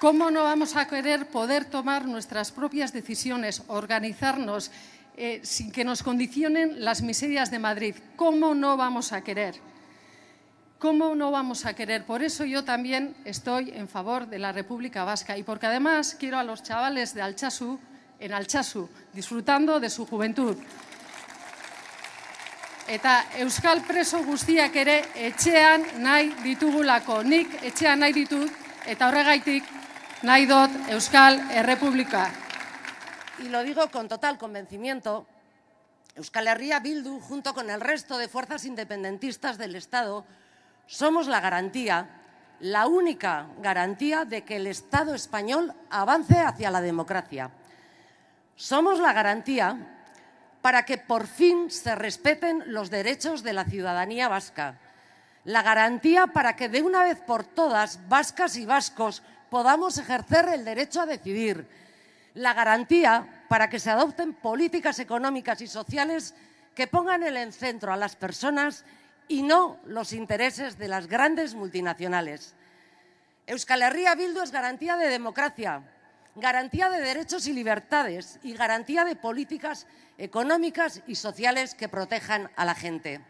¿Cómo no vamos a querer poder tomar nuestras propias decisiones, organizarnos eh, sin que nos condicionen las miserias de Madrid? ¿Cómo no vamos a querer? ¿Cómo no vamos a querer? Por eso yo también estoy en favor de la República Vasca y porque además quiero a los chavales de Alchazu en Alchazu disfrutando de su juventud eta euskal preso guztiak ere etxean nahi ditugulako. Nik etxean nahi ditut eta horregaitik nahi dot Euskal República. Y lo digo con total convencimiento, Euskal Herria Bildu, junto con el resto de fuerzas independentistas del Estado, somos la garantía, la única garantía de que el Estado español avance hacia la democracia. Somos la garantía para que por fin se respeten los derechos de la ciudadanía vasca. La garantía para que de una vez por todas vascas y vascos podamos ejercer el derecho a decidir. La garantía para que se adopten políticas económicas y sociales que pongan en el centro a las personas y no los intereses de las grandes multinacionales. Euskal Herria Bildu es garantía de democracia, garantía de derechos y libertades y garantía de políticas económicas y sociales que protejan a la gente.